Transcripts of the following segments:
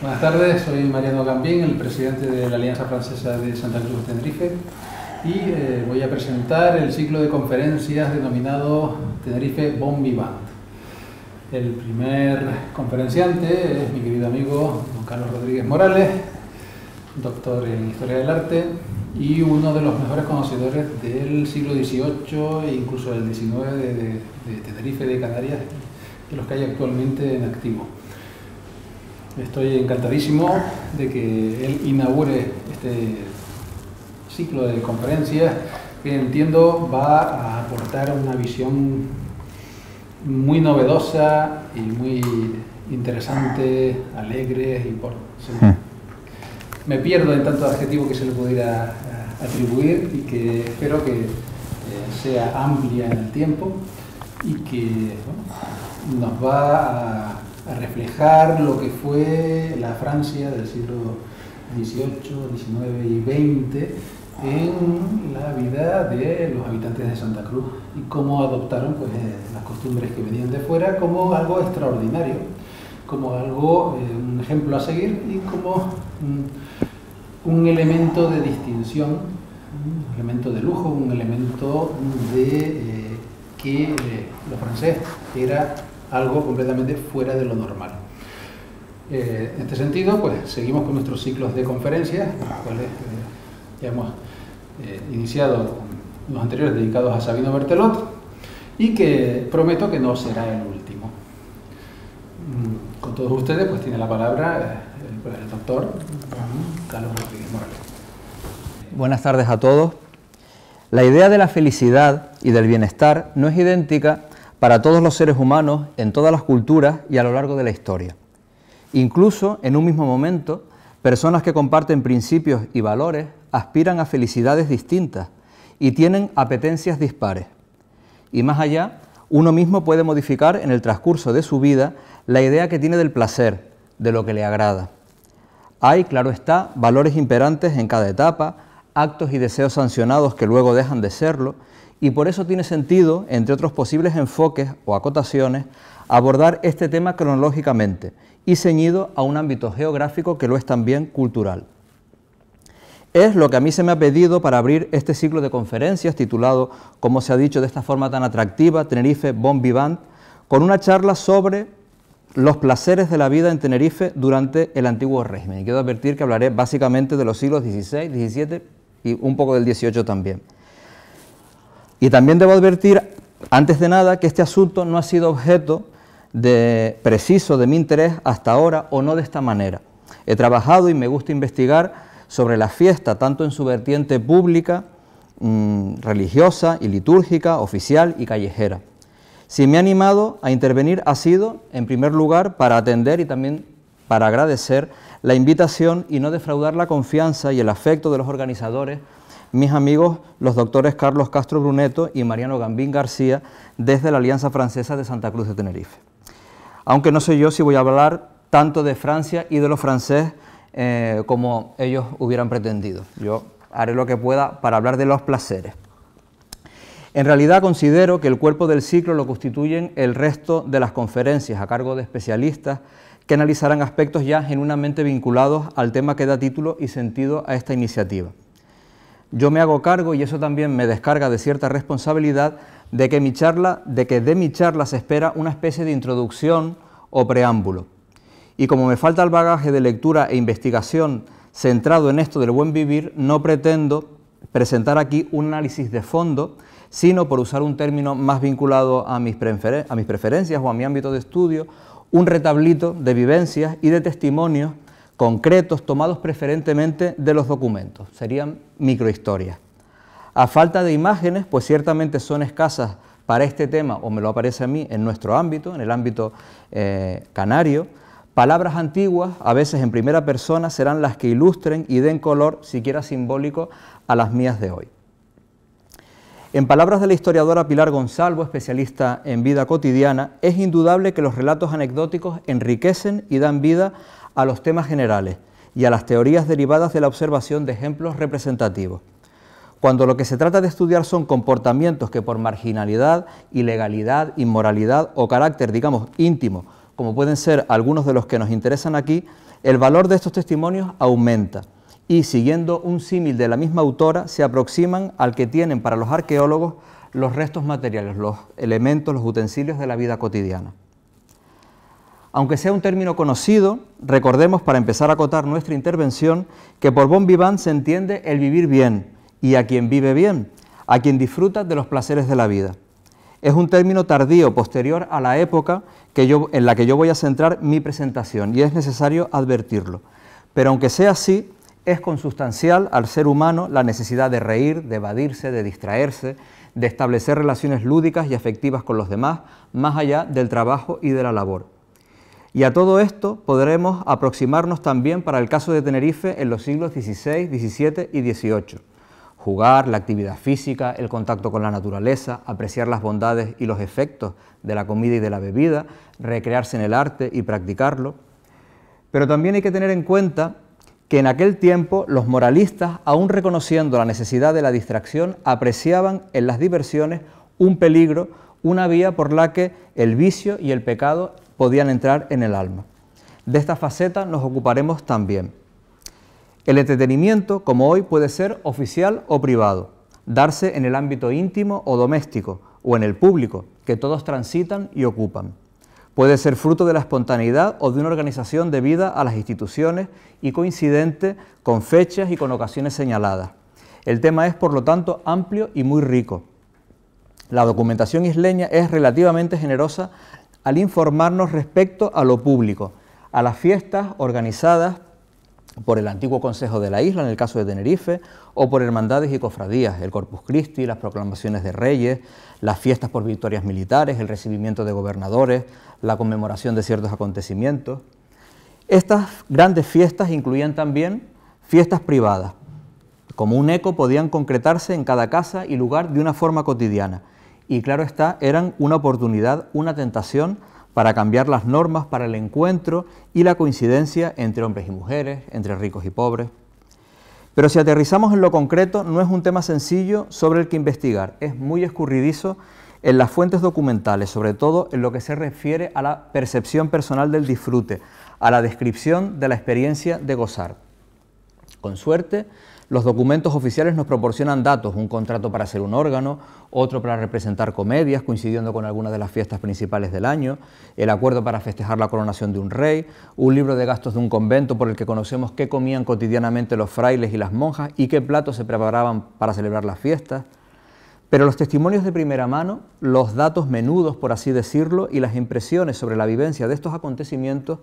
Buenas tardes, soy Mariano Gambín, el presidente de la Alianza Francesa de Santa Cruz de Tenerife y eh, voy a presentar el ciclo de conferencias denominado Tenerife Bon Vivant. El primer conferenciante es mi querido amigo don Carlos Rodríguez Morales, doctor en Historia del Arte y uno de los mejores conocedores del siglo XVIII e incluso del XIX de Tenerife de Canarias, de los que hay actualmente en activo. Estoy encantadísimo de que él inaugure este ciclo de conferencias que entiendo va a aportar una visión muy novedosa y muy interesante, alegre y por... Hmm. Me pierdo en tanto adjetivo que se le pudiera eh, atribuir y que espero que eh, sea amplia en el tiempo y que nos va a a reflejar lo que fue la Francia del siglo XVIII, XIX y XX en la vida de los habitantes de Santa Cruz y cómo adoptaron pues, eh, las costumbres que venían de fuera como algo extraordinario, como algo, eh, un ejemplo a seguir y como mm, un elemento de distinción, un elemento de lujo, un elemento de eh, que lo francés era algo completamente fuera de lo normal. Eh, en este sentido, pues seguimos con nuestros ciclos de conferencias, los eh, ya hemos eh, iniciado los anteriores dedicados a Sabino Bertelot, y que prometo que no será el último. Mm, con todos ustedes, pues tiene la palabra el doctor Carlos Rodríguez Morales. Buenas tardes a todos. La idea de la felicidad y del bienestar no es idéntica para todos los seres humanos en todas las culturas y a lo largo de la historia. Incluso en un mismo momento, personas que comparten principios y valores aspiran a felicidades distintas y tienen apetencias dispares. Y más allá, uno mismo puede modificar en el transcurso de su vida la idea que tiene del placer, de lo que le agrada. Hay, claro está, valores imperantes en cada etapa, actos y deseos sancionados que luego dejan de serlo, y por eso tiene sentido, entre otros posibles enfoques o acotaciones, abordar este tema cronológicamente y ceñido a un ámbito geográfico que lo es también cultural. Es lo que a mí se me ha pedido para abrir este ciclo de conferencias titulado, como se ha dicho de esta forma tan atractiva, Tenerife Bon Vivant, con una charla sobre los placeres de la vida en Tenerife durante el antiguo régimen. Y quiero advertir que hablaré básicamente de los siglos XVI, XVII y un poco del XVIII también. Y también debo advertir, antes de nada, que este asunto no ha sido objeto de preciso de mi interés hasta ahora o no de esta manera. He trabajado y me gusta investigar sobre la fiesta, tanto en su vertiente pública, mm, religiosa y litúrgica, oficial y callejera. Si me ha animado a intervenir ha sido, en primer lugar, para atender y también para agradecer la invitación y no defraudar la confianza y el afecto de los organizadores mis amigos los doctores Carlos Castro Bruneto y Mariano Gambín García desde la Alianza Francesa de Santa Cruz de Tenerife. Aunque no sé yo si voy a hablar tanto de Francia y de los franceses eh, como ellos hubieran pretendido. Yo haré lo que pueda para hablar de los placeres. En realidad considero que el cuerpo del ciclo lo constituyen el resto de las conferencias a cargo de especialistas que analizarán aspectos ya genuinamente vinculados al tema que da título y sentido a esta iniciativa yo me hago cargo y eso también me descarga de cierta responsabilidad de que mi charla, de que de mi charla se espera una especie de introducción o preámbulo. Y como me falta el bagaje de lectura e investigación centrado en esto del buen vivir, no pretendo presentar aquí un análisis de fondo, sino por usar un término más vinculado a mis, a mis preferencias o a mi ámbito de estudio, un retablito de vivencias y de testimonios concretos tomados preferentemente de los documentos, serían microhistorias. A falta de imágenes, pues ciertamente son escasas para este tema, o me lo aparece a mí, en nuestro ámbito, en el ámbito eh, canario, palabras antiguas, a veces en primera persona, serán las que ilustren y den color, siquiera simbólico, a las mías de hoy. En palabras de la historiadora Pilar Gonzalvo, especialista en vida cotidiana, es indudable que los relatos anecdóticos enriquecen y dan vida a los temas generales y a las teorías derivadas de la observación de ejemplos representativos. Cuando lo que se trata de estudiar son comportamientos que por marginalidad, ilegalidad, inmoralidad o carácter, digamos, íntimo, como pueden ser algunos de los que nos interesan aquí, el valor de estos testimonios aumenta y, siguiendo un símil de la misma autora, se aproximan al que tienen para los arqueólogos los restos materiales, los elementos, los utensilios de la vida cotidiana. Aunque sea un término conocido, recordemos para empezar a acotar nuestra intervención que por bon vivant se entiende el vivir bien y a quien vive bien, a quien disfruta de los placeres de la vida. Es un término tardío, posterior a la época en la que yo voy a centrar mi presentación y es necesario advertirlo. Pero aunque sea así, es consustancial al ser humano la necesidad de reír, de evadirse, de distraerse, de establecer relaciones lúdicas y afectivas con los demás, más allá del trabajo y de la labor. Y a todo esto podremos aproximarnos también para el caso de Tenerife en los siglos XVI, XVII y XVIII. Jugar, la actividad física, el contacto con la naturaleza, apreciar las bondades y los efectos de la comida y de la bebida, recrearse en el arte y practicarlo. Pero también hay que tener en cuenta que en aquel tiempo los moralistas, aún reconociendo la necesidad de la distracción, apreciaban en las diversiones un peligro, una vía por la que el vicio y el pecado podían entrar en el alma. De esta faceta nos ocuparemos también. El entretenimiento, como hoy, puede ser oficial o privado, darse en el ámbito íntimo o doméstico, o en el público, que todos transitan y ocupan. Puede ser fruto de la espontaneidad o de una organización debida a las instituciones y coincidente con fechas y con ocasiones señaladas. El tema es, por lo tanto, amplio y muy rico. La documentación isleña es relativamente generosa al informarnos respecto a lo público, a las fiestas organizadas por el antiguo Consejo de la Isla, en el caso de Tenerife, o por hermandades y cofradías, el Corpus Christi, las proclamaciones de reyes, las fiestas por victorias militares, el recibimiento de gobernadores, la conmemoración de ciertos acontecimientos. Estas grandes fiestas incluían también fiestas privadas. Como un eco podían concretarse en cada casa y lugar de una forma cotidiana y claro está, eran una oportunidad, una tentación para cambiar las normas para el encuentro y la coincidencia entre hombres y mujeres, entre ricos y pobres. Pero si aterrizamos en lo concreto, no es un tema sencillo sobre el que investigar, es muy escurridizo en las fuentes documentales, sobre todo en lo que se refiere a la percepción personal del disfrute, a la descripción de la experiencia de gozar. Con suerte, los documentos oficiales nos proporcionan datos, un contrato para hacer un órgano, otro para representar comedias, coincidiendo con algunas de las fiestas principales del año, el acuerdo para festejar la coronación de un rey, un libro de gastos de un convento por el que conocemos qué comían cotidianamente los frailes y las monjas y qué platos se preparaban para celebrar las fiestas. Pero los testimonios de primera mano, los datos menudos, por así decirlo, y las impresiones sobre la vivencia de estos acontecimientos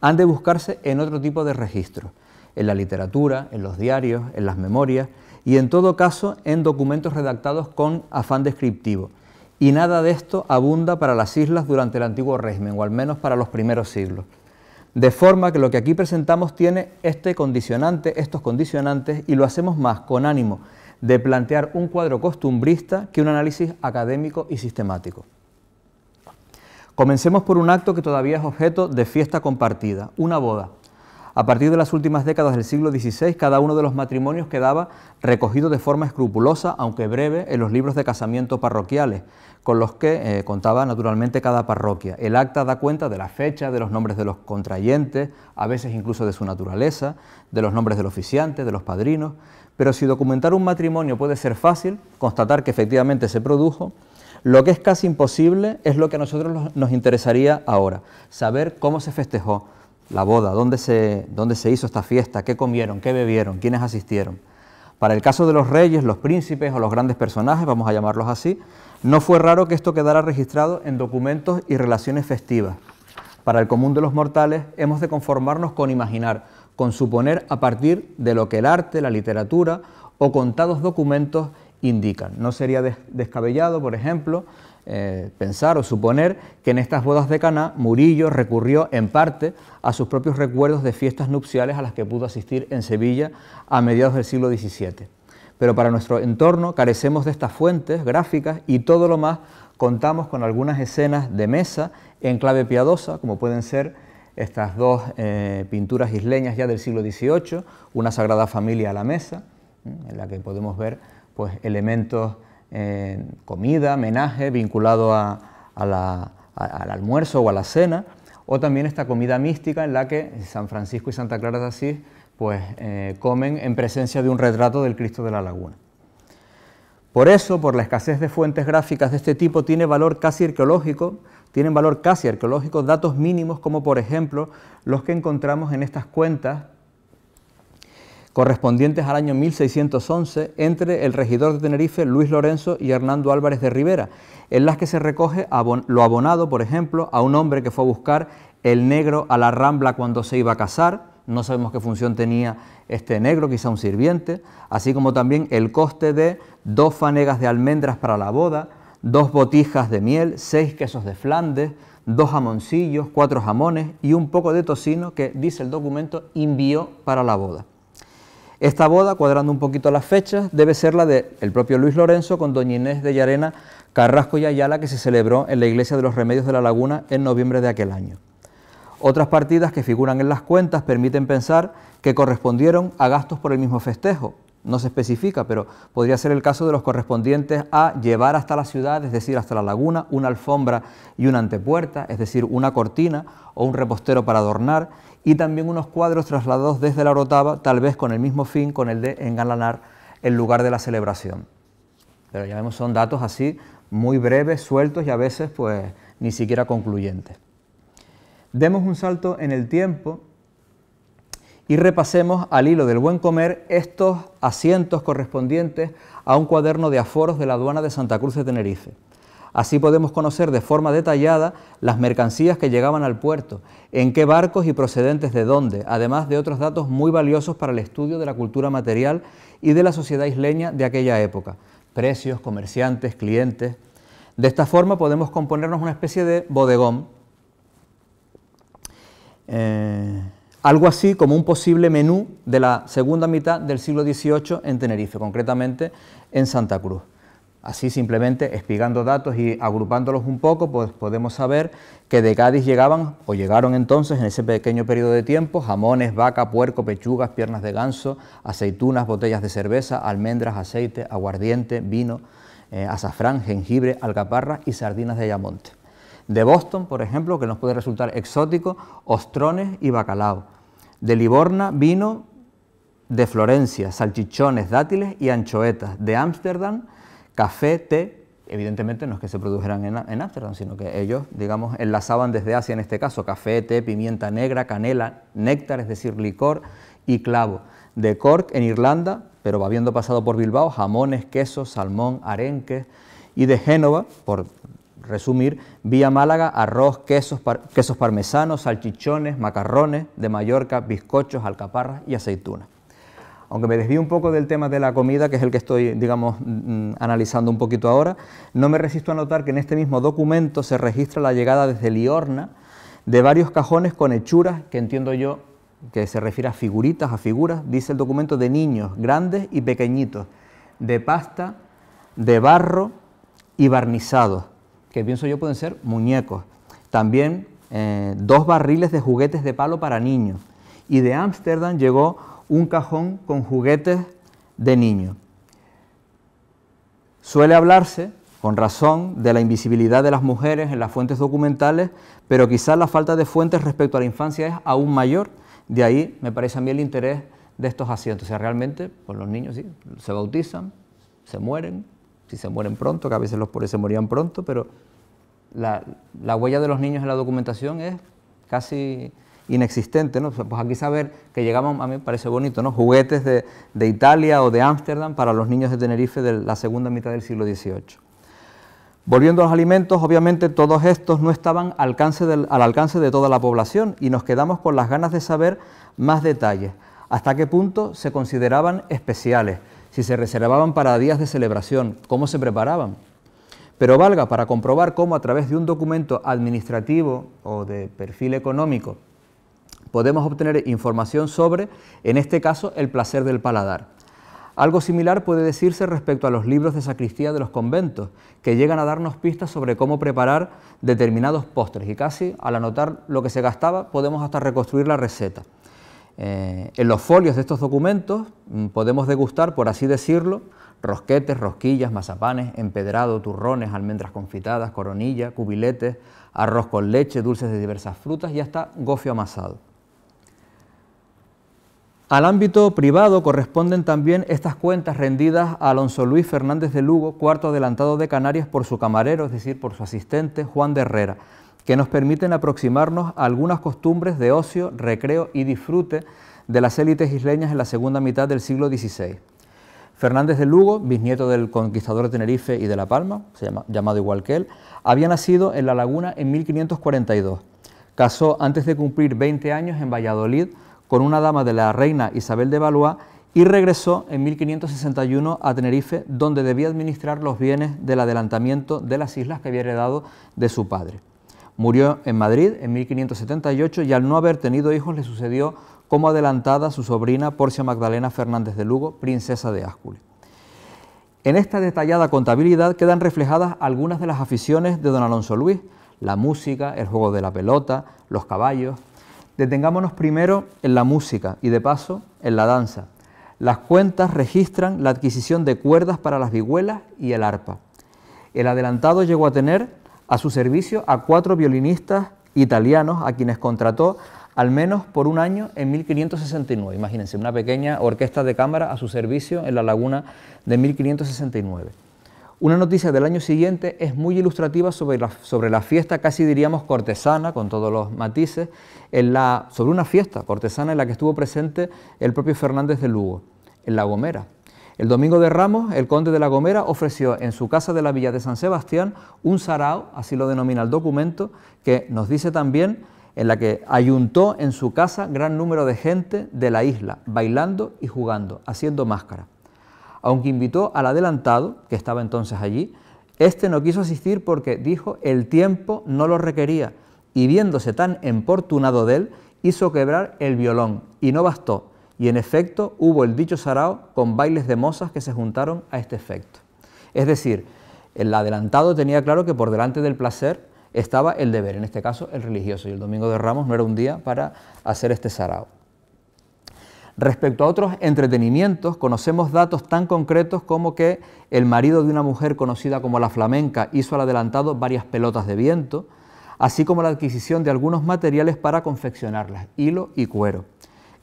han de buscarse en otro tipo de registros en la literatura, en los diarios, en las memorias y en todo caso en documentos redactados con afán descriptivo. Y nada de esto abunda para las islas durante el antiguo régimen, o al menos para los primeros siglos. De forma que lo que aquí presentamos tiene este condicionante, estos condicionantes, y lo hacemos más con ánimo de plantear un cuadro costumbrista que un análisis académico y sistemático. Comencemos por un acto que todavía es objeto de fiesta compartida, una boda, a partir de las últimas décadas del siglo XVI, cada uno de los matrimonios quedaba recogido de forma escrupulosa, aunque breve, en los libros de casamiento parroquiales, con los que eh, contaba naturalmente cada parroquia. El acta da cuenta de la fecha, de los nombres de los contrayentes, a veces incluso de su naturaleza, de los nombres del oficiante, de los padrinos, pero si documentar un matrimonio puede ser fácil, constatar que efectivamente se produjo, lo que es casi imposible es lo que a nosotros nos interesaría ahora, saber cómo se festejó, la boda, dónde se, se hizo esta fiesta, qué comieron, qué bebieron, quiénes asistieron. Para el caso de los reyes, los príncipes o los grandes personajes, vamos a llamarlos así, no fue raro que esto quedara registrado en documentos y relaciones festivas. Para el común de los mortales hemos de conformarnos con imaginar, con suponer a partir de lo que el arte, la literatura o contados documentos indican. No sería descabellado, por ejemplo, eh, pensar o suponer que en estas bodas de Caná Murillo recurrió en parte a sus propios recuerdos de fiestas nupciales a las que pudo asistir en Sevilla a mediados del siglo XVII. Pero para nuestro entorno carecemos de estas fuentes gráficas y todo lo más contamos con algunas escenas de mesa en clave piadosa, como pueden ser estas dos eh, pinturas isleñas ya del siglo XVIII, una Sagrada Familia a la mesa, en la que podemos ver pues, elementos comida, homenaje vinculado al almuerzo o a la cena, o también esta comida mística en la que San Francisco y Santa Clara de Asís pues, eh, comen en presencia de un retrato del Cristo de la Laguna. Por eso, por la escasez de fuentes gráficas de este tipo, tiene valor casi arqueológico, tienen valor casi arqueológico datos mínimos como por ejemplo los que encontramos en estas cuentas correspondientes al año 1611 entre el regidor de Tenerife Luis Lorenzo y Hernando Álvarez de Rivera, en las que se recoge lo abonado, por ejemplo, a un hombre que fue a buscar el negro a la Rambla cuando se iba a casar, no sabemos qué función tenía este negro, quizá un sirviente, así como también el coste de dos fanegas de almendras para la boda, dos botijas de miel, seis quesos de Flandes, dos jamoncillos, cuatro jamones y un poco de tocino que, dice el documento, envió para la boda. Esta boda, cuadrando un poquito las fechas, debe ser la del propio Luis Lorenzo con doña Inés de Llarena Carrasco y Ayala que se celebró en la iglesia de los Remedios de la Laguna en noviembre de aquel año. Otras partidas que figuran en las cuentas permiten pensar que correspondieron a gastos por el mismo festejo. No se especifica, pero podría ser el caso de los correspondientes a llevar hasta la ciudad, es decir, hasta la laguna, una alfombra y una antepuerta, es decir, una cortina o un repostero para adornar, y también unos cuadros trasladados desde la Orotava, tal vez con el mismo fin, con el de engalanar el lugar de la celebración. Pero ya vemos, son datos así muy breves, sueltos y a veces pues ni siquiera concluyentes. Demos un salto en el tiempo y repasemos al hilo del buen comer estos asientos correspondientes a un cuaderno de aforos de la aduana de Santa Cruz de Tenerife. Así podemos conocer de forma detallada las mercancías que llegaban al puerto, en qué barcos y procedentes de dónde, además de otros datos muy valiosos para el estudio de la cultura material y de la sociedad isleña de aquella época, precios, comerciantes, clientes. De esta forma podemos componernos una especie de bodegón, eh, algo así como un posible menú de la segunda mitad del siglo XVIII en Tenerife, concretamente en Santa Cruz. Así simplemente espigando datos y agrupándolos un poco, pues podemos saber que de Cádiz llegaban o llegaron entonces en ese pequeño periodo de tiempo jamones, vaca, puerco, pechugas, piernas de ganso, aceitunas, botellas de cerveza, almendras, aceite, aguardiente, vino, eh, azafrán, jengibre, alcaparra y sardinas de Ayamonte. De Boston, por ejemplo, que nos puede resultar exótico, ostrones y bacalao. De Livorna, vino de Florencia, salchichones, dátiles y anchoetas. De Ámsterdam, café, té, evidentemente no es que se produjeran en Amsterdam, sino que ellos, digamos, enlazaban desde Asia en este caso café, té, pimienta negra, canela, néctar, es decir, licor y clavo. De Cork, en Irlanda, pero habiendo pasado por Bilbao, jamones, quesos, salmón, arenques, y de Génova, por resumir, vía Málaga, arroz, quesos, quesos parmesanos, salchichones, macarrones, de Mallorca, bizcochos, alcaparras y aceitunas aunque me desvío un poco del tema de la comida, que es el que estoy, digamos, mm, mm, analizando un poquito ahora, no me resisto a notar que en este mismo documento se registra la llegada desde Liorna de varios cajones con hechuras, que entiendo yo que se refiere a figuritas, a figuras, dice el documento, de niños, grandes y pequeñitos, de pasta, de barro y barnizados, que pienso yo pueden ser muñecos. También eh, dos barriles de juguetes de palo para niños. Y de Ámsterdam llegó un cajón con juguetes de niño. Suele hablarse, con razón, de la invisibilidad de las mujeres en las fuentes documentales, pero quizás la falta de fuentes respecto a la infancia es aún mayor. De ahí me parece a mí el interés de estos asientos. O sea, realmente, pues los niños sí, se bautizan, se mueren, si se mueren pronto, que a veces los pobres se morían pronto, pero la, la huella de los niños en la documentación es casi inexistente, ¿no? Pues aquí saber que llegaban, a mí me parece bonito, ¿no? Juguetes de, de Italia o de Ámsterdam para los niños de Tenerife de la segunda mitad del siglo XVIII. Volviendo a los alimentos, obviamente todos estos no estaban al alcance, al alcance de toda la población y nos quedamos con las ganas de saber más detalles, hasta qué punto se consideraban especiales, si se reservaban para días de celebración, cómo se preparaban. Pero valga para comprobar cómo a través de un documento administrativo o de perfil económico podemos obtener información sobre, en este caso, el placer del paladar. Algo similar puede decirse respecto a los libros de sacristía de los conventos, que llegan a darnos pistas sobre cómo preparar determinados postres y casi al anotar lo que se gastaba podemos hasta reconstruir la receta. Eh, en los folios de estos documentos mm, podemos degustar, por así decirlo, rosquetes, rosquillas, mazapanes, empedrado, turrones, almendras confitadas, coronilla, cubiletes, arroz con leche, dulces de diversas frutas y hasta gofio amasado. Al ámbito privado corresponden también estas cuentas rendidas a Alonso Luis Fernández de Lugo, cuarto adelantado de Canarias, por su camarero, es decir, por su asistente Juan de Herrera, que nos permiten aproximarnos a algunas costumbres de ocio, recreo y disfrute de las élites isleñas en la segunda mitad del siglo XVI. Fernández de Lugo, bisnieto del conquistador de Tenerife y de La Palma, se llamado igual que él, había nacido en La Laguna en 1542. Casó antes de cumplir 20 años en Valladolid con una dama de la reina Isabel de Valois y regresó en 1561 a Tenerife, donde debía administrar los bienes del adelantamiento de las islas que había heredado de su padre. Murió en Madrid en 1578 y al no haber tenido hijos le sucedió como adelantada su sobrina Porcia Magdalena Fernández de Lugo, princesa de Áscule. En esta detallada contabilidad quedan reflejadas algunas de las aficiones de don Alonso Luis, la música, el juego de la pelota, los caballos, Detengámonos primero en la música y de paso en la danza. Las cuentas registran la adquisición de cuerdas para las vihuelas y el arpa. El adelantado llegó a tener a su servicio a cuatro violinistas italianos a quienes contrató al menos por un año en 1569. Imagínense, una pequeña orquesta de cámara a su servicio en la laguna de 1569. Una noticia del año siguiente es muy ilustrativa sobre la, sobre la fiesta, casi diríamos cortesana, con todos los matices, sobre una fiesta cortesana en la que estuvo presente el propio Fernández de Lugo, en La Gomera. El domingo de Ramos, el conde de La Gomera ofreció en su casa de la villa de San Sebastián un sarao, así lo denomina el documento, que nos dice también en la que ayuntó en su casa gran número de gente de la isla, bailando y jugando, haciendo máscara. Aunque invitó al adelantado, que estaba entonces allí, este no quiso asistir porque dijo el tiempo no lo requería y viéndose tan importunado de él, hizo quebrar el violón y no bastó. Y en efecto hubo el dicho sarao con bailes de mozas que se juntaron a este efecto. Es decir, el adelantado tenía claro que por delante del placer estaba el deber, en este caso el religioso, y el domingo de Ramos no era un día para hacer este sarao. Respecto a otros entretenimientos, conocemos datos tan concretos como que el marido de una mujer conocida como la flamenca hizo al adelantado varias pelotas de viento, así como la adquisición de algunos materiales para confeccionarlas, hilo y cuero.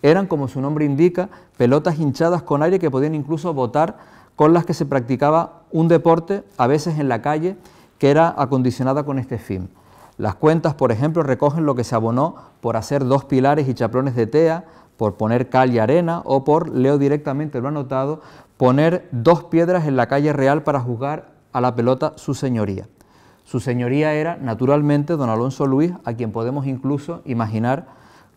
Eran, como su nombre indica, pelotas hinchadas con aire que podían incluso botar con las que se practicaba un deporte, a veces en la calle, que era acondicionada con este fin. Las cuentas, por ejemplo, recogen lo que se abonó por hacer dos pilares y chaplones de tea, por poner cal y arena o por, leo directamente lo notado, poner dos piedras en la calle real para jugar a la pelota su señoría. Su señoría era, naturalmente, don Alonso Luis, a quien podemos incluso imaginar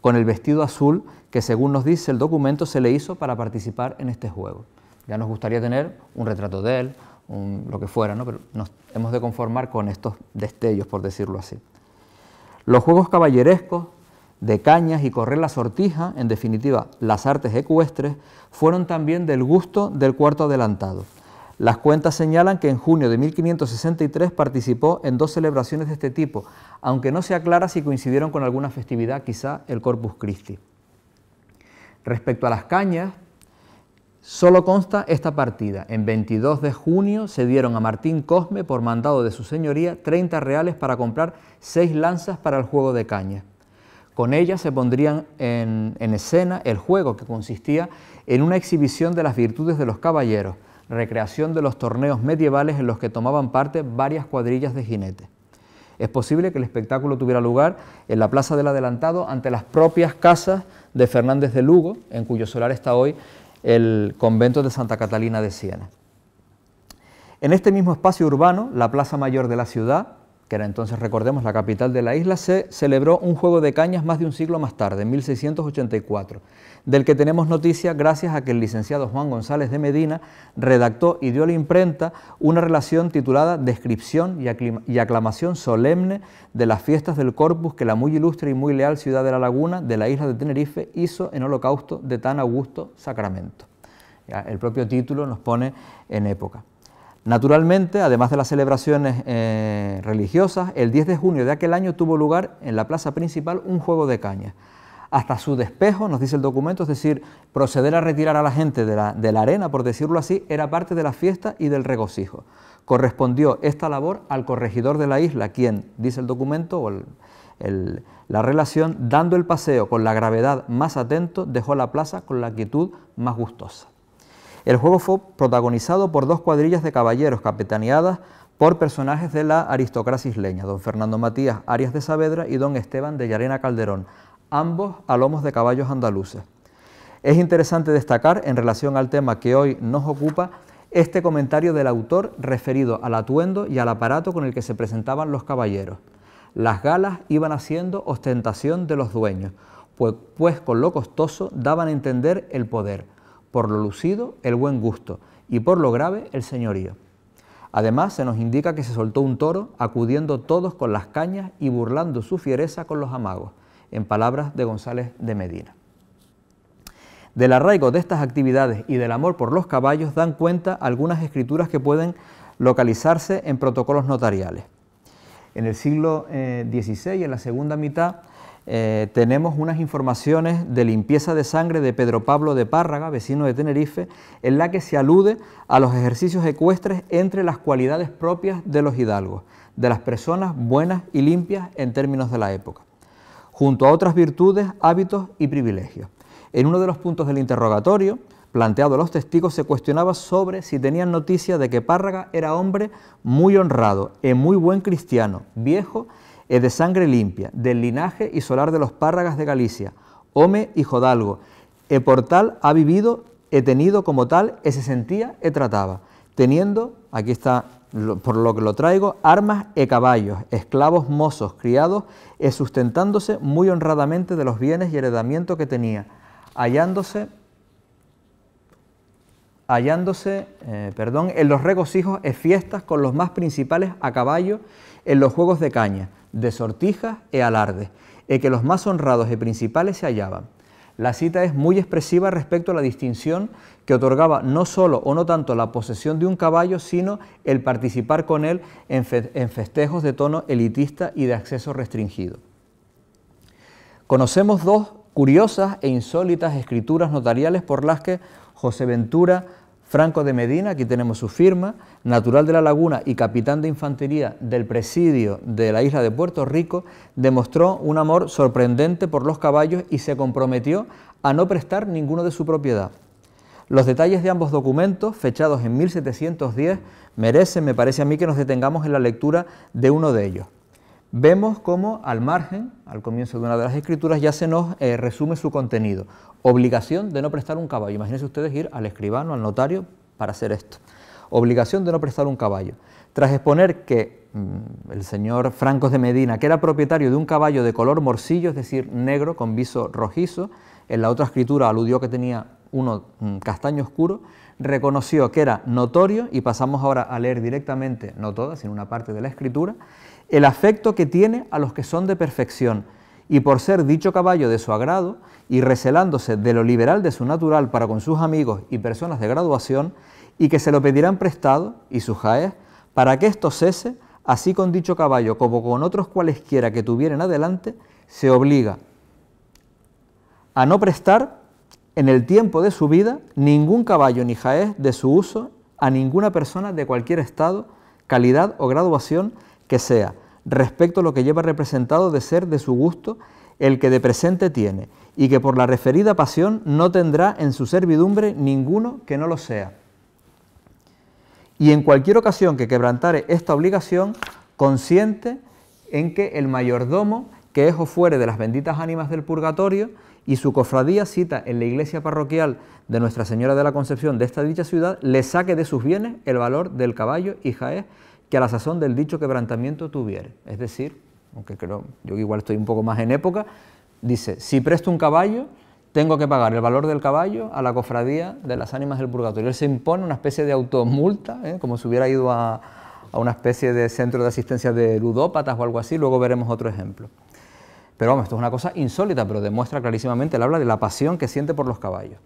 con el vestido azul que, según nos dice el documento, se le hizo para participar en este juego. Ya nos gustaría tener un retrato de él, lo que fuera, pero nos hemos de conformar con estos destellos, por decirlo así. Los juegos caballerescos de cañas y correr la sortija, en definitiva las artes ecuestres, fueron también del gusto del cuarto adelantado. Las cuentas señalan que en junio de 1563 participó en dos celebraciones de este tipo, aunque no se aclara si coincidieron con alguna festividad, quizá el Corpus Christi. Respecto a las cañas, Solo consta esta partida. En 22 de junio se dieron a Martín Cosme, por mandado de su señoría, 30 reales para comprar seis lanzas para el juego de cañas. Con ella se pondrían en, en, escena el juego que consistía en una exhibición de las virtudes de los caballeros, recreación de los torneos medievales en los que tomaban parte varias cuadrillas de jinetes. Es posible que el espectáculo tuviera lugar en la Plaza del Adelantado ante las propias casas de Fernández de Lugo, en cuyo solar está hoy el convento de Santa Catalina de Siena. En este mismo espacio urbano, la Plaza Mayor de la ciudad, que era entonces, recordemos, la capital de la isla, se celebró un juego de cañas más de un siglo más tarde, en 1684, del que tenemos noticia gracias a que el licenciado Juan González de Medina redactó y dio a la imprenta una relación titulada Descripción y aclamación solemne de las fiestas del Corpus que la muy ilustre y muy leal ciudad de La Laguna de la isla de Tenerife hizo en holocausto de tan augusto sacramento. el propio título nos pone en época. Naturalmente, además de las celebraciones eh, religiosas, el 10 de junio de aquel año tuvo lugar en la plaza principal un juego de caña. Hasta su despejo, nos dice el documento, es decir, proceder a retirar a la gente de la, arena, por decirlo así, era parte de la fiesta y del regocijo. Correspondió esta labor al corregidor de la isla, quien, dice el documento, o la relación, dando el paseo con la gravedad más atento, dejó la plaza con la actitud más gustosa. El juego fue protagonizado por dos cuadrillas de caballeros capitaneadas por personajes de la aristocracia isleña, don Fernando Matías Arias de Saavedra y don Esteban de Llarena Calderón, ambos a lomos de caballos andaluces. Es interesante destacar, en relación al tema que hoy nos ocupa, este comentario del autor referido al atuendo y al aparato con el que se presentaban los caballeros. Las galas iban haciendo ostentación de los dueños, pues, pues con lo costoso daban a entender el poder, por lo lucido el buen gusto y por lo grave el señorío. Además, se nos indica que se soltó un toro acudiendo todos con las cañas y burlando su fiereza con los amagos, en palabras de González de Medina. Del arraigo de estas actividades y del amor por los caballos dan cuenta algunas escrituras que pueden localizarse en protocolos notariales. En el siglo XVI, eh, en la segunda mitad, eh, tenemos unas informaciones de limpieza de sangre de Pedro Pablo de Párraga, vecino de Tenerife, en la que se alude a los ejercicios ecuestres entre las cualidades propias de los hidalgos, de las personas buenas y limpias en términos de la época, junto a otras virtudes, hábitos y privilegios. En uno de los puntos del interrogatorio, planteado a los testigos, se cuestionaba sobre si tenían noticia de que Párraga era hombre muy honrado, y eh, muy buen cristiano, viejo es de sangre limpia, del linaje y solar de los párragas de Galicia, home y jodalgo, e por tal ha vivido, he tenido como tal, e se sentía, e trataba, teniendo, aquí está por lo que lo traigo, armas e caballos, esclavos mozos, criados, e sustentándose muy honradamente de los bienes y heredamientos que tenía, hallándose hallándose eh, perdón, en los regocijos y fiestas con los más principales a caballo en los juegos de caña, de sortijas e alarde, y e que los más honrados y principales se hallaban. La cita es muy expresiva respecto a la distinción que otorgaba no solo o no tanto la posesión de un caballo, sino el participar con él en festejos de tono elitista y de acceso restringido. Conocemos dos curiosas e insólitas escrituras notariales por las que José Ventura Franco de Medina, aquí tenemos su firma, natural de la laguna y capitán de infantería del presidio de la isla de Puerto Rico, demostró un amor sorprendente por los caballos y se comprometió a no prestar ninguno de su propiedad. Los detalles de ambos documentos, fechados en 1710, merecen, me parece a mí, que nos detengamos en la lectura de uno de ellos vemos cómo al margen, al comienzo de una de las escrituras, ya se nos eh, resume su contenido. Obligación de no prestar un caballo. Imagínense ustedes ir al escribano, al notario, para hacer esto. Obligación de no prestar un caballo. Tras exponer que mm, el señor Francos de Medina, que era propietario de un caballo de color morcillo, es decir, negro con viso rojizo, en la otra escritura aludió que tenía uno mm, castaño oscuro, reconoció que era notorio, y pasamos ahora a leer directamente, no todas, sino una parte de la escritura, el afecto que tiene a los que son de perfección, y por ser dicho caballo de su agrado, y recelándose de lo liberal de su natural para con sus amigos y personas de graduación, y que se lo pedirán prestado, y su jaez, para que esto cese, así con dicho caballo como con otros cualesquiera que tuvieren adelante, se obliga a no prestar en el tiempo de su vida ningún caballo ni jaez de su uso a ninguna persona de cualquier estado, calidad o graduación que sea respecto a lo que lleva representado de ser de su gusto el que de presente tiene, y que por la referida pasión no tendrá en su servidumbre ninguno que no lo sea. Y en cualquier ocasión que quebrantare esta obligación, consciente en que el mayordomo, que es o fuere de las benditas ánimas del purgatorio, y su cofradía cita en la iglesia parroquial de Nuestra Señora de la Concepción de esta dicha ciudad, le saque de sus bienes el valor del caballo y jaez que a la sazón del dicho quebrantamiento tuviera. Es decir, aunque creo, yo igual estoy un poco más en época, dice, si presto un caballo, tengo que pagar el valor del caballo a la cofradía de las ánimas del purgatorio. Él se impone una especie de automulta, ¿eh? como si hubiera ido a, a una especie de centro de asistencia de ludópatas o algo así, luego veremos otro ejemplo. Pero vamos, esto es una cosa insólita, pero demuestra clarísimamente, él habla de la pasión que siente por los caballos.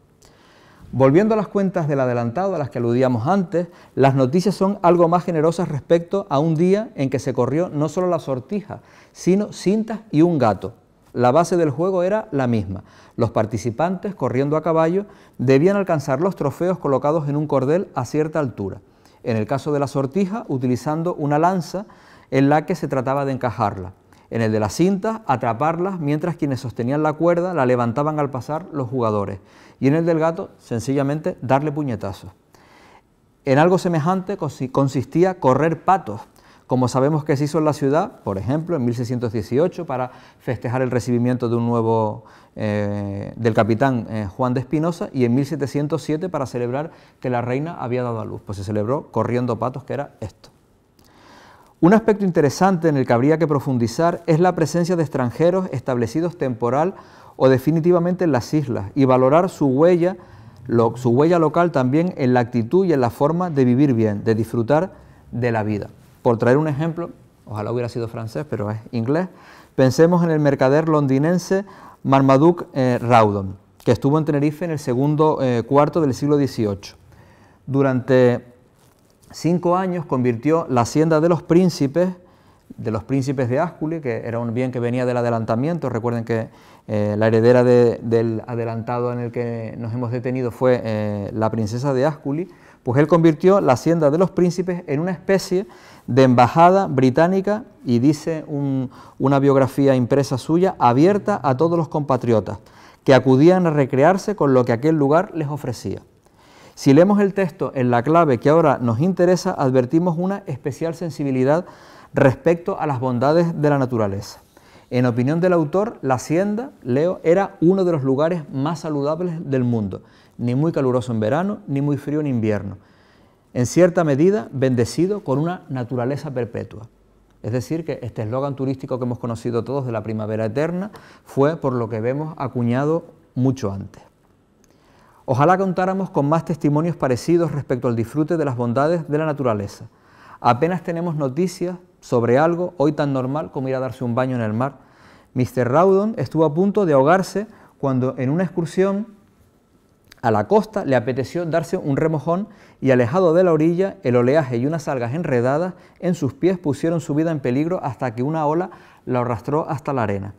Volviendo a las cuentas del adelantado a las que aludíamos antes, las noticias son algo más generosas respecto a un día en que se corrió no solo la sortija, sino cintas y un gato. La base del juego era la misma. Los participantes, corriendo a caballo, debían alcanzar los trofeos colocados en un cordel a cierta altura. En el caso de la sortija, utilizando una lanza en la que se trataba de encajarla. En el de las cintas, atraparlas mientras quienes sostenían la cuerda la levantaban al pasar los jugadores y en el del gato sencillamente darle puñetazos. En algo semejante consistía correr patos, como sabemos que se hizo en la ciudad, por ejemplo, en 1618 para festejar el recibimiento de un nuevo eh, del capitán eh, Juan de Espinosa y en 1707 para celebrar que la reina había dado a luz. Pues se celebró corriendo patos, que era esto. Un aspecto interesante en el que habría que profundizar es la presencia de extranjeros establecidos temporal o definitivamente en las islas y valorar su huella, su huella local también en la actitud y en la forma de vivir bien, de disfrutar de la vida. Por traer un ejemplo, ojalá hubiera sido francés, pero es inglés, pensemos en el mercader londinense Marmaduke eh, que estuvo en Tenerife en el segundo eh, cuarto del siglo XVIII. Durante cinco años convirtió la hacienda de los príncipes, de los príncipes de Asculi, que era un bien que venía del adelantamiento. Recuerden que eh, la heredera del adelantado en el que nos hemos detenido fue eh, la princesa de Asculi. Pues él convirtió la hacienda de los príncipes en una especie de embajada británica y dice una biografía impresa suya, abierta a todos los compatriotas que acudían a recrearse con lo que aquel lugar les ofrecía. Si leemos el texto en la clave que ahora nos interesa, advertimos una especial sensibilidad respecto a las bondades de la naturaleza. En opinión del autor, la hacienda, Leo, era uno de los lugares más saludables del mundo, ni muy caluroso en verano, ni muy frío en invierno. En cierta medida, bendecido con una naturaleza perpetua. Es decir, que este eslogan turístico que hemos conocido todos de la primavera eterna fue por lo que vemos acuñado mucho antes. Ojalá contáramos con más testimonios parecidos respecto al disfrute de las bondades de la naturaleza. Apenas tenemos noticias sobre algo hoy tan normal como ir a darse un baño en el mar. Mr. Raudon estuvo a punto de ahogarse cuando en una excursión a la costa le apeteció darse un remojón y alejado de la orilla, el oleaje y unas algas enredadas en sus pies pusieron su vida en peligro hasta que una ola la arrastró hasta la arena.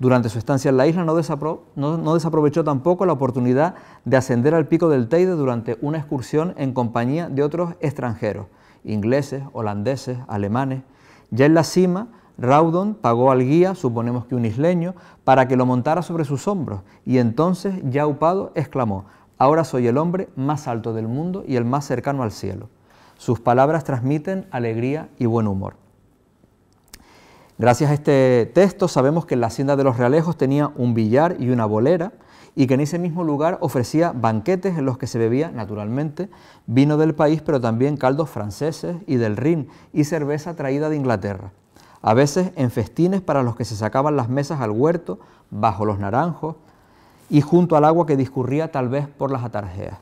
Durante su estancia en la isla no, desaprovechó tampoco la oportunidad de ascender al pico del Teide durante una excursión en compañía de otros extranjeros, ingleses, holandeses, alemanes. Ya en la cima, Raudon pagó al guía, suponemos que un isleño, para que lo montara sobre sus hombros, y entonces, ya upado, exclamó, ahora soy el hombre más alto del mundo y el más cercano al cielo. Sus palabras transmiten alegría y buen humor. Gracias a este texto sabemos que en la hacienda de los realejos tenía un billar y una bolera y que en ese mismo lugar ofrecía banquetes en los que se bebía, naturalmente, vino del país, pero también caldos franceses y del Rin y cerveza traída de Inglaterra. A veces en festines para los que se sacaban las mesas al huerto, bajo los naranjos y junto al agua que discurría tal vez por las atarjeas.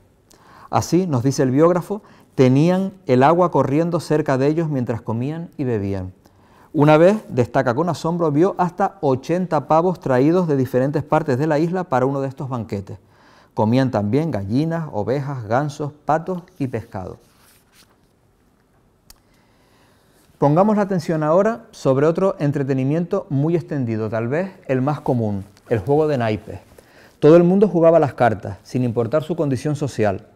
Así, nos dice el biógrafo, tenían el agua corriendo cerca de ellos mientras comían y bebían. Una vez, destaca con asombro, vio hasta 80 pavos traídos de diferentes partes de la isla para uno de estos banquetes. Comían también gallinas, ovejas, gansos, patos y pescado. Pongamos la atención ahora sobre otro entretenimiento muy extendido, tal vez el más común, el juego de naipes. Todo el mundo jugaba las cartas, sin importar su condición social.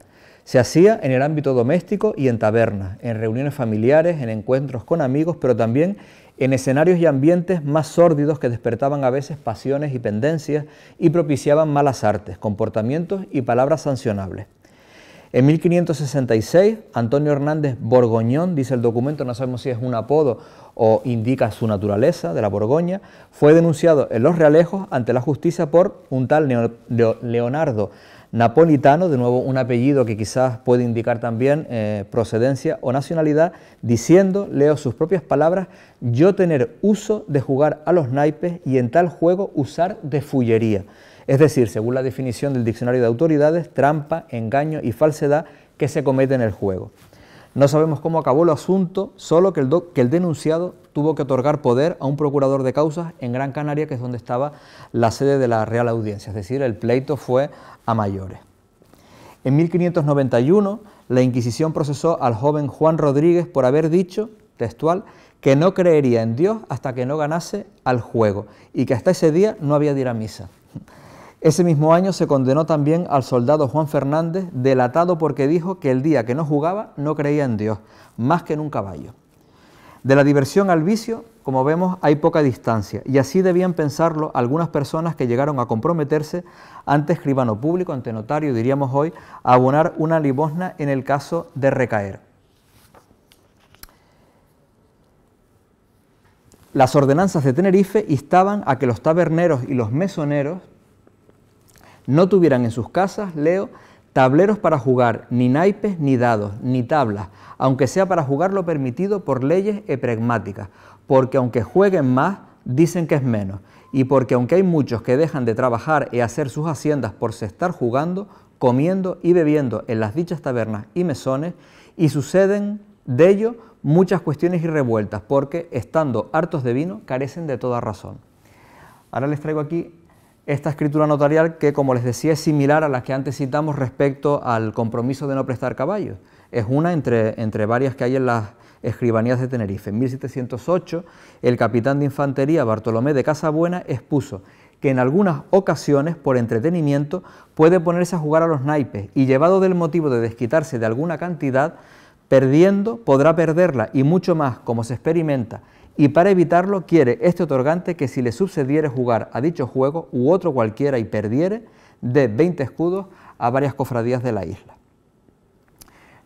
Se hacía en el ámbito doméstico y en tabernas, en reuniones familiares, en encuentros con amigos, pero también en escenarios y ambientes más sórdidos que despertaban a veces pasiones y pendencias y propiciaban malas artes, comportamientos y palabras sancionables. En 1566, Antonio Hernández Borgoñón, dice el documento, no sabemos si es un apodo o indica su naturaleza de la Borgoña, fue denunciado en Los Realejos ante la justicia por un tal Leonardo napolitano, de nuevo un apellido que quizás puede indicar también eh, procedencia o nacionalidad, diciendo, leo sus propias palabras, yo tener uso de jugar a los naipes y en tal juego usar de fullería. Es decir, según la definición del diccionario de autoridades, trampa, engaño y falsedad que se comete en el juego. No sabemos cómo acabó el asunto, solo que el, denunciado tuvo que otorgar poder a un procurador de causas en Gran Canaria, que es donde estaba la sede de la Real Audiencia. Es decir, el pleito fue a mayores. En 1591, la Inquisición procesó al joven Juan Rodríguez por haber dicho, textual, que no creería en Dios hasta que no ganase al juego y que hasta ese día no había de ir a misa. Ese mismo año se condenó también al soldado Juan Fernández, delatado porque dijo que el día que no jugaba no creía en Dios, más que en un caballo. De la diversión al vicio, como vemos, hay poca distancia, y así debían pensarlo algunas personas que llegaron a comprometerse ante escribano público, ante notario, diríamos hoy, a abonar una limosna en el caso de recaer. Las ordenanzas de Tenerife instaban a que los taberneros y los mesoneros no tuvieran en sus casas, leo, tableros para jugar, ni naipes, ni dados, ni tablas, aunque sea para jugar lo permitido por leyes epregmáticas, porque aunque jueguen más, dicen que es menos, y porque aunque hay muchos que dejan de trabajar y hacer sus haciendas por se estar jugando, comiendo y bebiendo en las dichas tabernas y mesones, y suceden de ello muchas cuestiones y revueltas, porque estando hartos de vino carecen de toda razón. Ahora les traigo aquí esta escritura notarial que, como les decía, es similar a las que antes citamos respecto al compromiso de no prestar caballos. Es una entre, entre varias que hay en las escribanías de Tenerife. En 1708, el capitán de infantería Bartolomé de Casabuena expuso que en algunas ocasiones, por entretenimiento, puede ponerse a jugar a los naipes y llevado del motivo de desquitarse de alguna cantidad, perdiendo, podrá perderla y mucho más, como se experimenta y para evitarlo quiere este otorgante que si le sucediere jugar a dicho juego u otro cualquiera y perdiere, dé 20 escudos a varias cofradías de la isla.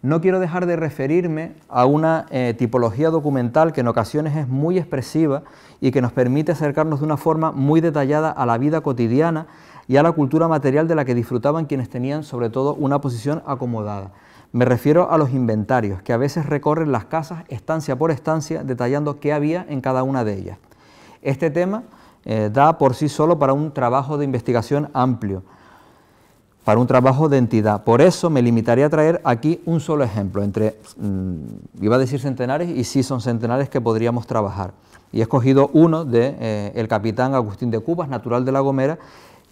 No quiero dejar de referirme a una eh, tipología documental que en ocasiones es muy expresiva y que nos permite acercarnos de una forma muy detallada a la vida cotidiana y a la cultura material de la que disfrutaban quienes tenían sobre todo una posición acomodada. Me refiero a los inventarios, que a veces recorren las casas estancia por estancia detallando qué había en cada una de ellas. Este tema eh, da por sí solo para un trabajo de investigación amplio, para un trabajo de entidad. Por eso me limitaré a traer aquí un solo ejemplo, entre, mm, iba a decir centenares, y sí son centenares que podríamos trabajar. Y he escogido uno de eh, el capitán Agustín de Cubas, natural de La Gomera,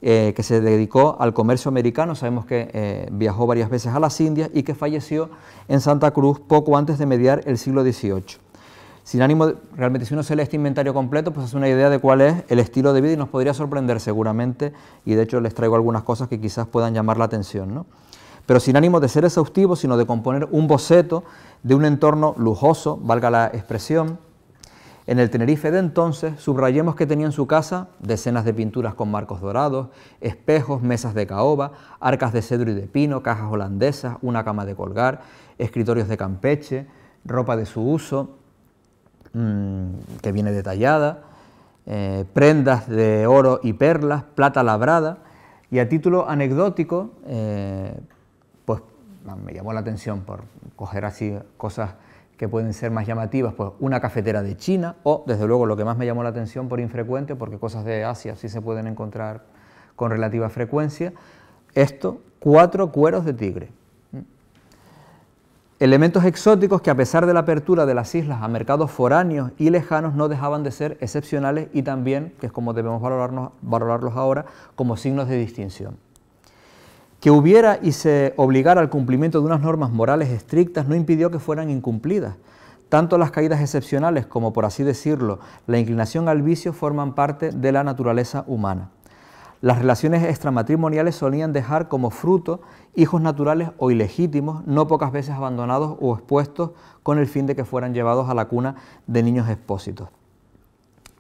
eh, que se dedicó al comercio americano, sabemos que eh, viajó varias veces a las Indias y que falleció en Santa Cruz poco antes de mediar el siglo XVIII. Sin ánimo, realmente si uno se lee este inventario completo, pues hace una idea de cuál es el estilo de vida y nos podría sorprender seguramente, y de hecho les traigo algunas cosas que quizás puedan llamar la atención. ¿no? Pero sin ánimo de ser exhaustivo, sino de componer un boceto de un entorno lujoso, valga la expresión, en el Tenerife de entonces, subrayemos que tenía en su casa decenas de pinturas con marcos dorados, espejos, mesas de caoba, arcas de cedro y de pino, cajas holandesas, una cama de colgar, escritorios de campeche, ropa de su uso, mm, que viene detallada, eh, prendas de oro y perlas, plata labrada, y a título anecdótico, eh, pues me llamó la atención por coger así cosas que pueden ser más llamativas, pues una cafetera de China o, desde luego, lo que más me llamó la atención por infrecuente, porque cosas de Asia sí se pueden encontrar con relativa frecuencia, esto, cuatro cueros de tigre. Mm. Elementos exóticos que a pesar de la apertura de las islas a mercados foráneos y lejanos no dejaban de ser excepcionales y también, que es como debemos valorarlos ahora, como signos de distinción que hubiera y se obligara al cumplimiento de unas normas morales estrictas no impidió que fueran incumplidas. Tanto las caídas excepcionales como, por así decirlo, la inclinación al vicio forman parte de la naturaleza humana. Las relaciones extramatrimoniales solían dejar como fruto hijos naturales o ilegítimos, no pocas veces abandonados o expuestos con el fin de que fueran llevados a la cuna de niños expósitos.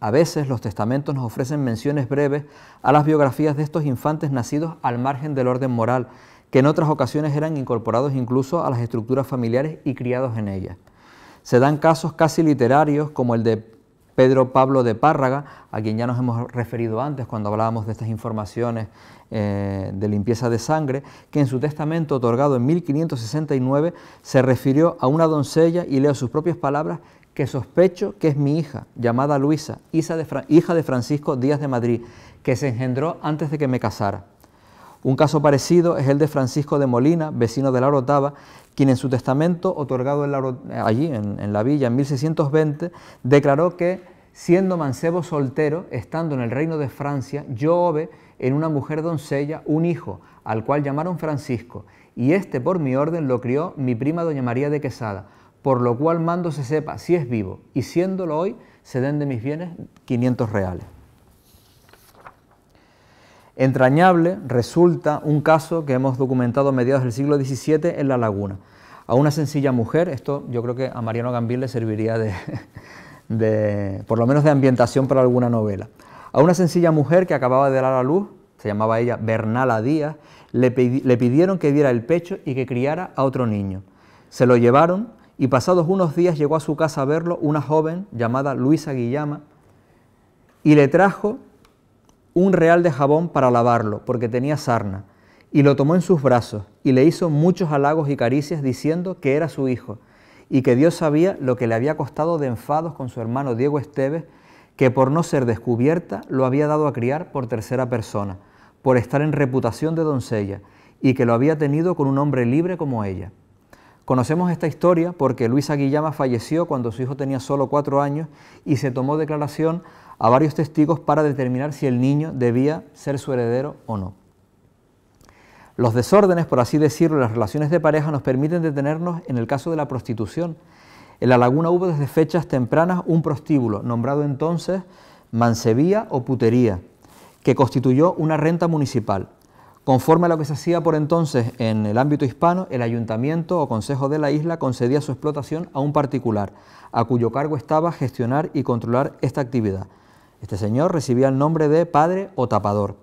A veces los testamentos nos ofrecen menciones breves a las biografías de estos infantes nacidos al margen del orden moral, que en otras ocasiones eran incorporados incluso a las estructuras familiares y criados en ellas. Se dan casos casi literarios como el de Pedro Pablo de Párraga, a quien ya nos hemos referido antes cuando hablábamos de estas informaciones eh, de limpieza de sangre, que en su testamento otorgado en 1569 se refirió a una doncella y leo sus propias palabras que sospecho que es mi hija, llamada Luisa, hija de Francisco Díaz de Madrid, que se engendró antes de que me casara. Un caso parecido es el de Francisco de Molina, vecino de la Orotava, quien en su testamento, otorgado eh, allí en, la villa en 1620, declaró que, siendo mancebo soltero, estando en el reino de Francia, yo ove en una mujer doncella un hijo, al cual llamaron Francisco, y este por mi orden lo crió mi prima doña María de Quesada, por lo cual mando se sepa si es vivo, y siéndolo hoy, se den de mis bienes 500 reales. Entrañable resulta un caso que hemos documentado a mediados del siglo XVII en La Laguna. A una sencilla mujer, esto yo creo que a Mariano Gambil le serviría de, por lo menos de ambientación para alguna novela. A una sencilla mujer que acababa de dar a luz, se llamaba ella Bernala Díaz, le pidieron que diera el pecho y que criara a otro niño. Se lo llevaron y pasados unos días llegó a su casa a verlo una joven llamada Luisa Guillama y le trajo un real de jabón para lavarlo, porque tenía sarna, y lo tomó en sus brazos y le hizo muchos halagos y caricias diciendo que era su hijo y que Dios sabía lo que le había costado de enfados con su hermano Diego Esteves, que por no ser descubierta lo había dado a criar por tercera persona, por estar en reputación de doncella, y que lo había tenido con un hombre libre como ella. Conocemos esta historia porque Luisa Guillama falleció cuando su hijo tenía solo cuatro años y se tomó declaración a varios testigos para determinar si el niño debía ser su heredero o no. Los desórdenes, por así decirlo, las relaciones de pareja nos permiten detenernos en el caso de la prostitución. En la laguna hubo desde fechas tempranas un prostíbulo, nombrado entonces mansevía o putería, que constituyó una renta municipal. Conforme a lo que se hacía por entonces en el ámbito hispano, el ayuntamiento o consejo de la isla concedía su explotación a un particular, a cuyo cargo estaba gestionar y controlar esta actividad. Este señor recibía el nombre de padre o tapador.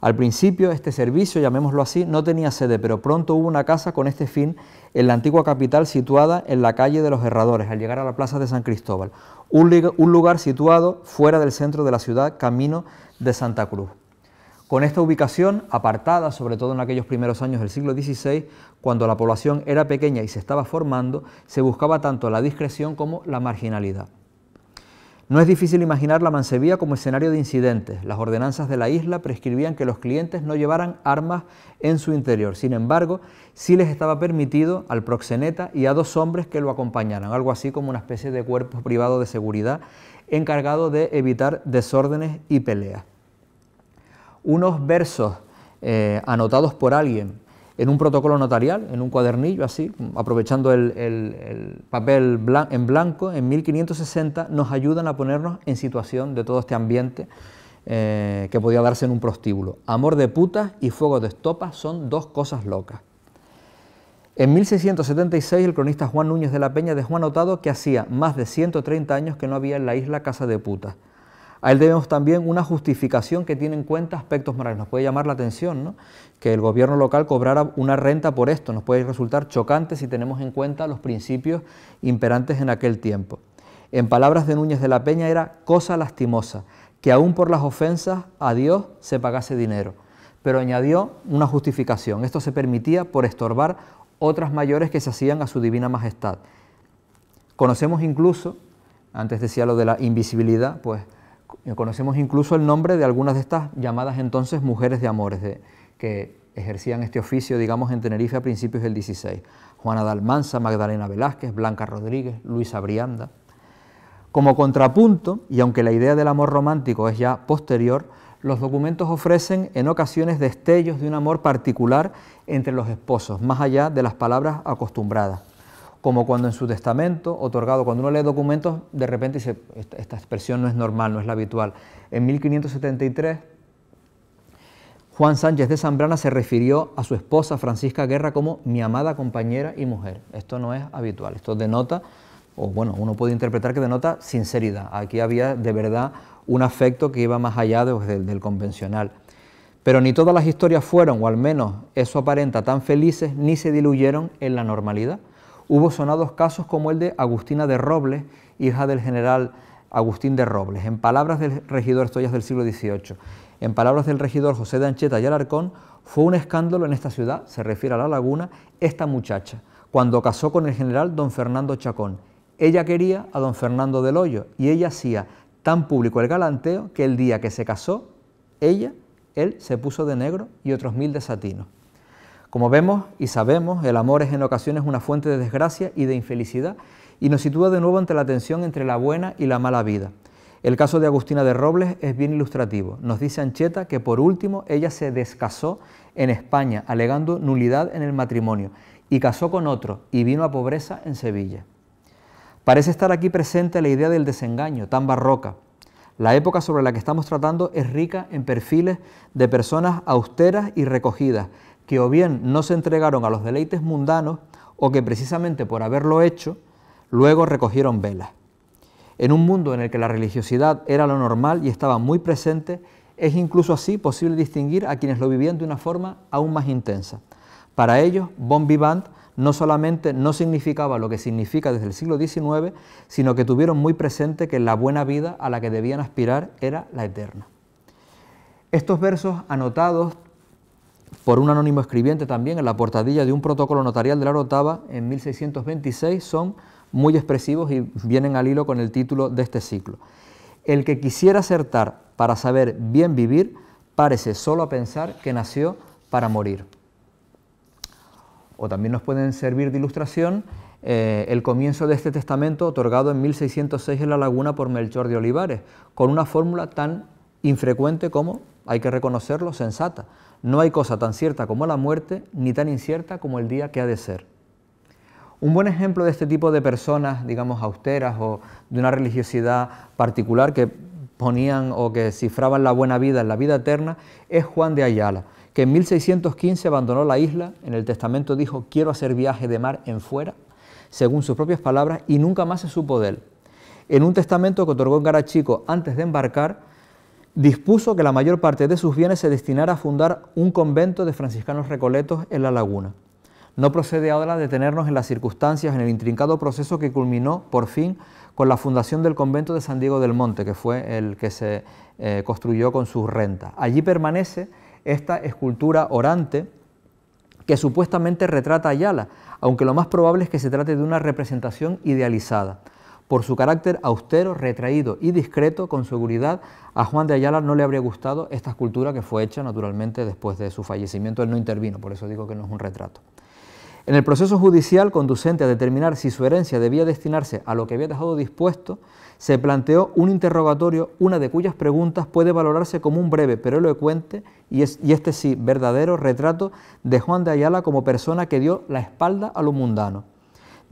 Al principio este servicio, llamémoslo así, no tenía sede, pero pronto hubo una casa con este fin en la antigua capital situada en la calle de los Herradores, al llegar a la plaza de San Cristóbal, un lugar situado fuera del centro de la ciudad, camino de Santa Cruz. Con esta ubicación, apartada sobre todo en aquellos primeros años del siglo XVI, cuando la población era pequeña y se estaba formando, se buscaba tanto la discreción como la marginalidad. No es difícil imaginar la mancebía como escenario de incidentes. Las ordenanzas de la isla prescribían que los clientes no llevaran armas en su interior. Sin embargo, sí les estaba permitido al proxeneta y a dos hombres que lo acompañaran, algo así como una especie de cuerpo privado de seguridad encargado de evitar desórdenes y peleas unos versos eh, anotados por alguien en un protocolo notarial, en un cuadernillo así, aprovechando el, papel en blanco, en 1560 nos ayudan a ponernos en situación de todo este ambiente eh, que podía darse en un prostíbulo. Amor de putas y fuego de estopa son dos cosas locas. En 1676 el cronista Juan Núñez de la Peña dejó anotado que hacía más de 130 años que no había en la isla casa de putas. A él debemos también una justificación que tiene en cuenta aspectos morales. Nos puede llamar la atención que el gobierno local cobrara una renta por esto. Nos puede resultar chocante si tenemos en cuenta los principios imperantes en aquel tiempo. En palabras de Núñez de la Peña era cosa lastimosa que aún por las ofensas a Dios se pagase dinero. Pero añadió una justificación. Esto se permitía por estorbar otras mayores que se hacían a su divina majestad. Conocemos incluso, antes decía lo de la invisibilidad, pues Conocemos incluso el nombre de algunas de estas llamadas entonces mujeres de amores, que ejercían este oficio, digamos, en Tenerife a principios del 16. Juana Dalmanza, Magdalena Velázquez, Blanca Rodríguez, Luisa Brianda. Como contrapunto, y aunque la idea del amor romántico es ya posterior, los documentos ofrecen en ocasiones destellos de un amor particular entre los esposos, más allá de las palabras acostumbradas como cuando en su testamento otorgado, cuando uno lee documentos, de repente dice, esta, expresión no es normal, no es la habitual. En 1573, Juan Sánchez de Zambrana se refirió a su esposa Francisca Guerra como mi amada compañera y mujer. Esto no es habitual, esto denota, o bueno, uno puede interpretar que denota sinceridad. Aquí había de verdad un afecto que iba más allá pues, del convencional. Pero ni todas las historias fueron, o al menos eso aparenta, tan felices, ni se diluyeron en la normalidad. Hubo sonados casos como el de Agustina de Robles, hija del general Agustín de Robles. En palabras del regidor, Estoyas del siglo XVIII, en palabras del regidor José de Ancheta y Alarcón, fue un escándalo en esta ciudad, se refiere a la laguna, esta muchacha, cuando casó con el general don Fernando Chacón. Ella quería a don Fernando del Hoyo y ella hacía tan público el galanteo que el día que se casó, ella, él se puso de negro y otros mil de satino. Como vemos y sabemos, el amor es en ocasiones una fuente de desgracia y de infelicidad y nos sitúa de nuevo ante la tensión entre la buena y la mala vida. El caso de Agustina de Robles es bien ilustrativo. Nos dice Ancheta que por último ella se descasó en España, alegando nulidad en el matrimonio, y casó con otro y vino a pobreza en Sevilla. Parece estar aquí presente la idea del desengaño, tan barroca. La época sobre la que estamos tratando es rica en perfiles de personas austeras y recogidas, que o bien no se entregaron a los deleites mundanos o que precisamente por haberlo hecho, luego recogieron velas. En un mundo en el que la religiosidad era lo normal y estaba muy presente, es incluso así posible distinguir a quienes lo vivían de una forma aún más intensa. Para ellos, Bon Vivant no solamente no significaba lo que significa desde el siglo XIX, sino que tuvieron muy presente que la buena vida a la que debían aspirar era la eterna. Estos versos anotados por un anónimo escribiente también en la portadilla de un protocolo notarial de la Orotava en 1626 son muy expresivos y vienen al hilo con el título de este ciclo. El que quisiera acertar para saber bien vivir parece solo a pensar que nació para morir. O también nos pueden servir de ilustración eh, el comienzo de este testamento otorgado en 1606 en La Laguna por Melchor de Olivares, con una fórmula tan infrecuente como, hay que reconocerlo, sensata. No hay cosa tan cierta como la muerte, ni tan incierta como el día que ha de ser. Un buen ejemplo de este tipo de personas, digamos, austeras o de una religiosidad particular que ponían o que cifraban la buena vida en la vida eterna, es Juan de Ayala, que en 1615 abandonó la isla, en el testamento dijo, quiero hacer viaje de mar en fuera, según sus propias palabras, y nunca más se supo de él. En un testamento que otorgó en Garachico antes de embarcar, dispuso que la mayor parte de sus bienes se destinara a fundar un convento de franciscanos recoletos en la laguna. No procede ahora detenernos en las circunstancias, en el intrincado proceso que culminó, por fin, con la fundación del convento de San Diego del Monte, que fue el que se eh, construyó con sus rentas. Allí permanece esta escultura orante que supuestamente retrata a Ayala, aunque lo más probable es que se trate de una representación idealizada. Por su carácter austero, retraído y discreto, con seguridad, a Juan de Ayala no le habría gustado esta escultura que fue hecha naturalmente después de su fallecimiento. Él no intervino, por eso digo que no es un retrato. En el proceso judicial conducente a determinar si su herencia debía destinarse a lo que había dejado dispuesto, se planteó un interrogatorio, una de cuyas preguntas puede valorarse como un breve pero elocuente y, y este sí verdadero retrato de Juan de Ayala como persona que dio la espalda a lo mundano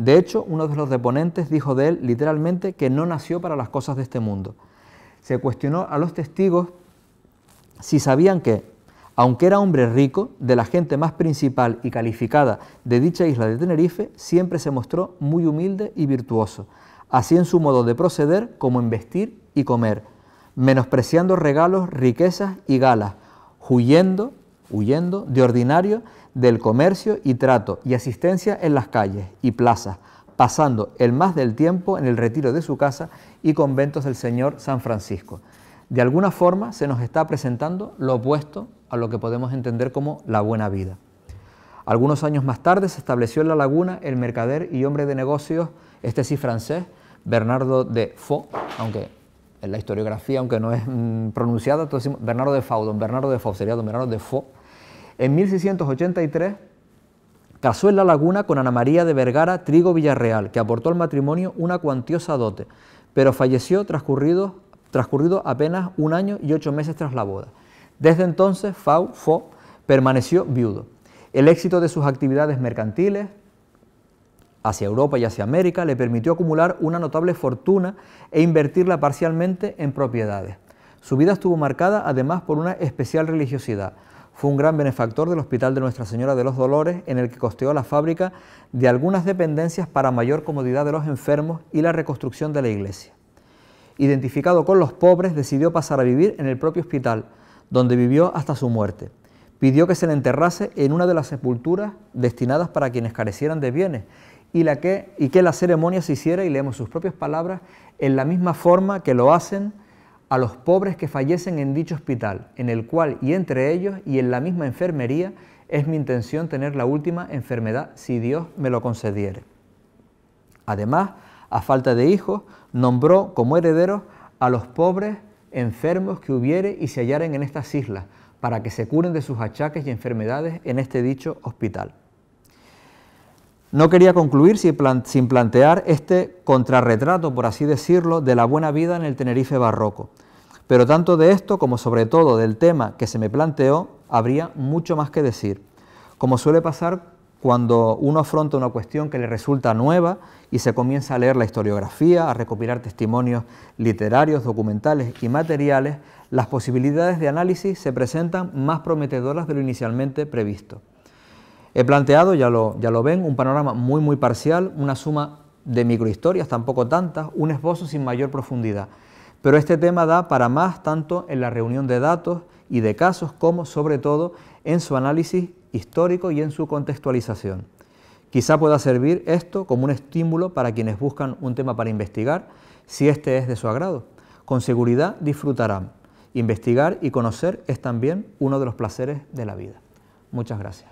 de hecho, uno de los deponentes dijo de él literalmente que no nació para las cosas de este mundo. Se cuestionó a los testigos si sabían que, aunque era hombre rico, de la gente más principal y calificada de dicha isla de Tenerife, siempre se mostró muy humilde y virtuoso, así en su modo de proceder como en vestir y comer, menospreciando regalos, riquezas y galas, huyendo huyendo de ordinario del comercio y trato y asistencia en las calles y plazas, pasando el más del tiempo en el retiro de su casa y conventos del Señor San Francisco. De alguna forma se nos está presentando lo opuesto a lo que podemos entender como la buena vida. Algunos años más tarde se estableció en la laguna el mercader y hombre de negocios, este sí francés, Bernardo de Faux, aunque en la historiografía, aunque no es mm, pronunciada, decimos Bernardo de Faux, don Bernardo de Faux, sería don Bernardo de Faux, en 1683 casó en La Laguna con Ana María de Vergara Trigo Villarreal, que aportó al matrimonio una cuantiosa dote, pero falleció transcurrido, apenas un año y ocho meses tras la boda. Desde entonces, Fau Fo permaneció viudo. El éxito de sus actividades mercantiles, hacia Europa y hacia América le permitió acumular una notable fortuna e invertirla parcialmente en propiedades. Su vida estuvo marcada además por una especial religiosidad. Fue un gran benefactor del Hospital de Nuestra Señora de los Dolores, en el que costeó la fábrica de algunas dependencias para mayor comodidad de los enfermos y la reconstrucción de la iglesia. Identificado con los pobres, decidió pasar a vivir en el propio hospital, donde vivió hasta su muerte. Pidió que se le enterrase en una de las sepulturas destinadas para quienes carecieran de bienes y, que, y que la ceremonia se hiciera, y leemos sus propias palabras, en la misma forma que lo hacen a los pobres que fallecen en dicho hospital, en el cual y entre ellos y en la misma enfermería es mi intención tener la última enfermedad si Dios me lo concediere. Además, a falta de hijos, nombró como herederos a los pobres enfermos que hubiere y se hallaren en estas islas, para que se curen de sus achaques y enfermedades en este dicho hospital. No quería concluir sin plantear este contrarretrato, por así decirlo, de la buena vida en el Tenerife barroco, pero tanto de esto como sobre todo del tema que se me planteó, habría mucho más que decir, como suele pasar cuando uno afronta una cuestión que le resulta nueva y se comienza a leer la historiografía, a recopilar testimonios literarios, documentales y materiales, las posibilidades de análisis se presentan más prometedoras de lo inicialmente previsto. He planteado, ya lo, ven, un panorama muy muy parcial, una suma de microhistorias, tampoco tantas, un esbozo sin mayor profundidad. Pero este tema da para más tanto en la reunión de datos y de casos como sobre todo en su análisis histórico y en su contextualización. Quizá pueda servir esto como un estímulo para quienes buscan un tema para investigar, si este es de su agrado. Con seguridad disfrutarán. Investigar y conocer es también uno de los placeres de la vida. Muchas gracias.